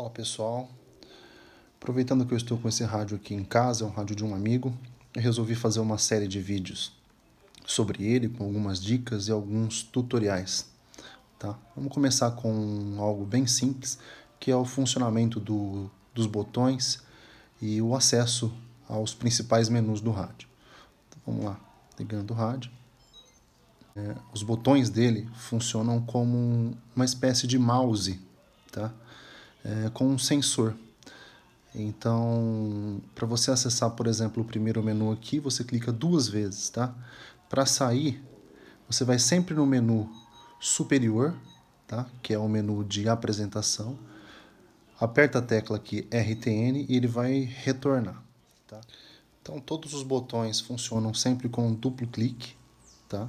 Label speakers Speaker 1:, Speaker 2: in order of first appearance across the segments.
Speaker 1: Olá pessoal, aproveitando que eu estou com esse rádio aqui em casa, é um rádio de um amigo, eu resolvi fazer uma série de vídeos sobre ele, com algumas dicas e alguns tutoriais. Tá? Vamos começar com algo bem simples, que é o funcionamento do, dos botões e o acesso aos principais menus do rádio. Então, vamos lá, ligando o rádio. É, os botões dele funcionam como uma espécie de mouse, tá? é, com um sensor. Então, para você acessar, por exemplo, o primeiro menu aqui, você clica duas vezes, tá? Para sair, você vai sempre no menu superior, tá? Que é o menu de apresentação. Aperta a tecla aqui RTN e ele vai retornar, tá? Então, todos os botões funcionam sempre com um duplo clique, tá?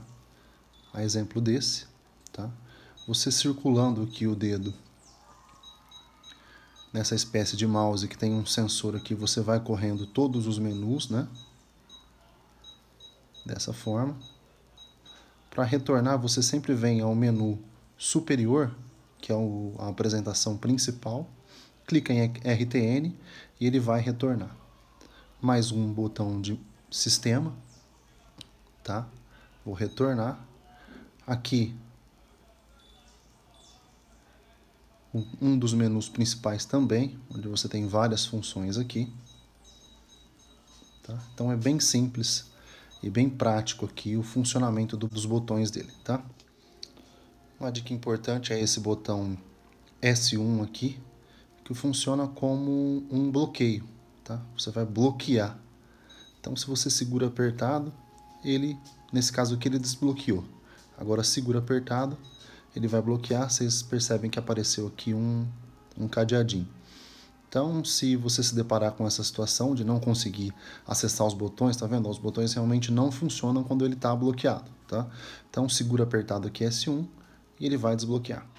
Speaker 1: A exemplo desse, tá? Você circulando aqui o dedo nessa espécie de mouse que tem um sensor aqui, você vai correndo todos os menus, né? Dessa forma. Para retornar, você sempre vem ao menu superior, que é o, a apresentação principal, clica em RTN e ele vai retornar. Mais um botão de sistema, tá? Vou retornar. Aqui um dos menus principais também, onde você tem várias funções aqui. Tá? Então é bem simples e bem prático aqui o funcionamento do, dos botões dele. Tá? Uma dica importante é esse botão S1 aqui, que funciona como um bloqueio. Tá? Você vai bloquear. Então se você segura apertado, ele, nesse caso aqui, ele desbloqueou. Agora segura apertado, ele vai bloquear. Vocês percebem que apareceu aqui um, um cadeadinho. Então, se você se deparar com essa situação de não conseguir acessar os botões, tá vendo? Os botões realmente não funcionam quando ele está bloqueado, tá? Então, segura apertado aqui S1 e ele vai desbloquear.